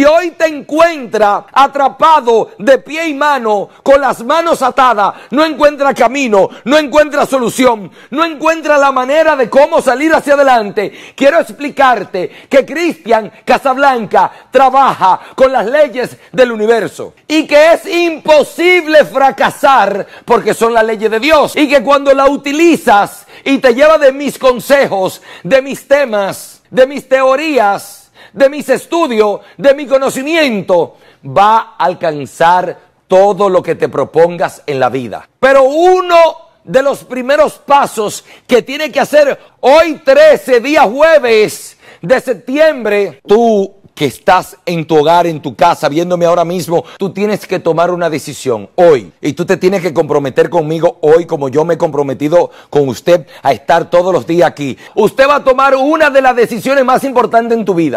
Y hoy te encuentra atrapado de pie y mano, con las manos atadas, no encuentra camino, no encuentra solución, no encuentra la manera de cómo salir hacia adelante. Quiero explicarte que Cristian Casablanca trabaja con las leyes del universo y que es imposible fracasar porque son las leyes de Dios y que cuando la utilizas y te lleva de mis consejos, de mis temas, de mis teorías, de mis estudios, de mi conocimiento, va a alcanzar todo lo que te propongas en la vida. Pero uno de los primeros pasos que tiene que hacer hoy 13, días jueves de septiembre, tú que estás en tu hogar, en tu casa, viéndome ahora mismo, tú tienes que tomar una decisión hoy. Y tú te tienes que comprometer conmigo hoy, como yo me he comprometido con usted a estar todos los días aquí. Usted va a tomar una de las decisiones más importantes en tu vida.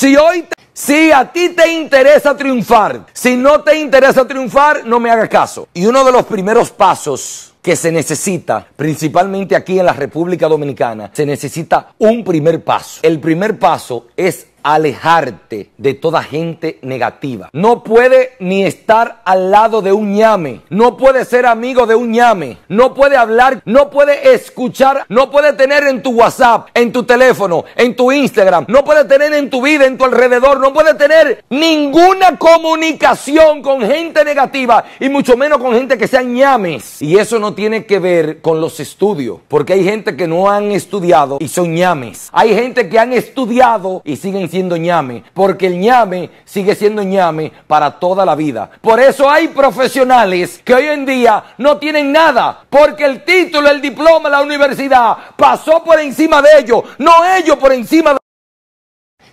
Si hoy, si a ti te interesa triunfar, si no te interesa triunfar, no me hagas caso. Y uno de los primeros pasos que se necesita, principalmente aquí en la República Dominicana, se necesita un primer paso. El primer paso es alejarte de toda gente negativa. No puede ni estar al lado de un ñame. No puede ser amigo de un ñame. No puede hablar, no puede escuchar, no puede tener en tu WhatsApp, en tu teléfono, en tu Instagram. No puede tener en tu vida, en tu alrededor. No puede tener ninguna comunicación con gente negativa y mucho menos con gente que sean ñames. Y eso no tiene que ver con los estudios, porque hay gente que no han estudiado y son ñames. Hay gente que han estudiado y siguen siendo ñame, porque el ñame sigue siendo ñame para toda la vida. Por eso hay profesionales que hoy en día no tienen nada, porque el título, el diploma, la universidad pasó por encima de ellos, no ellos por encima de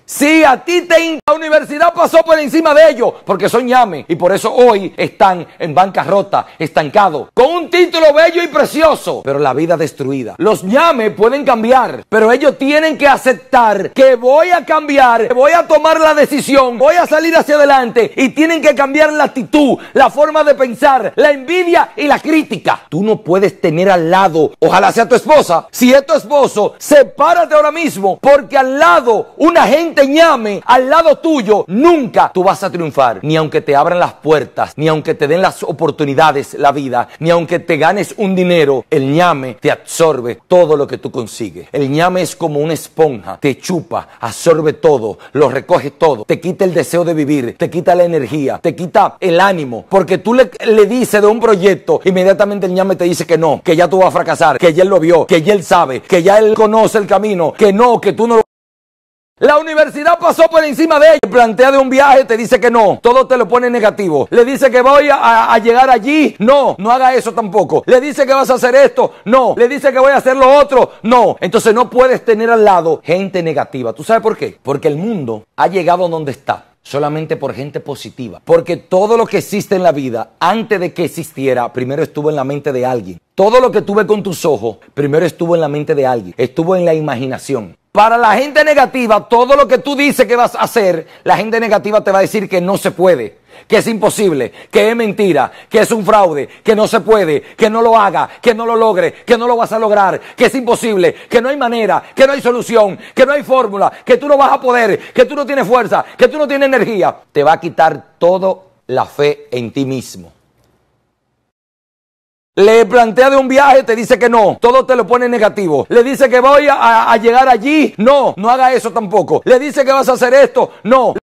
si a ti te la universidad pasó por encima de ellos, porque son ñame y por eso hoy están en bancarrota, estancados, con un título bello y precioso, pero la vida destruida. Los ñame pueden cambiar, pero ellos tienen que aceptar que voy a cambiar, que voy a tomar la decisión, voy a salir hacia adelante y tienen que cambiar la actitud, la forma de pensar, la envidia y la crítica. Tú no puedes tener al lado, ojalá sea tu esposa, si es tu esposo, sepárate ahora mismo, porque al lado una gente te llame al lado tuyo, nunca tú vas a triunfar. Ni aunque te abran las puertas, ni aunque te den las oportunidades, la vida, ni aunque te ganes un dinero, el ñame te absorbe todo lo que tú consigues. El ñame es como una esponja, te chupa, absorbe todo, lo recoge todo, te quita el deseo de vivir, te quita la energía, te quita el ánimo, porque tú le, le dices de un proyecto, inmediatamente el ñame te dice que no, que ya tú vas a fracasar, que ya él lo vio, que ya él sabe, que ya él conoce el camino, que no, que tú no lo la universidad pasó por encima de ella, plantea de un viaje, te dice que no, todo te lo pone negativo. Le dice que voy a, a, llegar allí, no, no haga eso tampoco. Le dice que vas a hacer esto, no. Le dice que voy a hacer lo otro, no. Entonces no puedes tener al lado gente negativa. ¿Tú sabes por qué? Porque el mundo ha llegado donde está solamente por gente positiva. Porque todo lo que existe en la vida, antes de que existiera, primero estuvo en la mente de alguien. Todo lo que tuve con tus ojos, primero estuvo en la mente de alguien. Estuvo en la imaginación. Para la gente negativa, todo lo que tú dices que vas a hacer, la gente negativa te va a decir que no se puede que es imposible, que es mentira, que es un fraude, que no se puede, que no lo haga, que no lo logre, que no lo vas a lograr, que es imposible, que no hay manera, que no hay solución, que no hay fórmula, que tú no vas a poder, que tú no tienes fuerza, que tú no tienes energía, te va a quitar toda la fe en ti mismo. Le plantea de un viaje, te dice que no. Todo te lo pone negativo. Le dice que voy a, a llegar allí. No, no haga eso tampoco. Le dice que vas a hacer esto. No.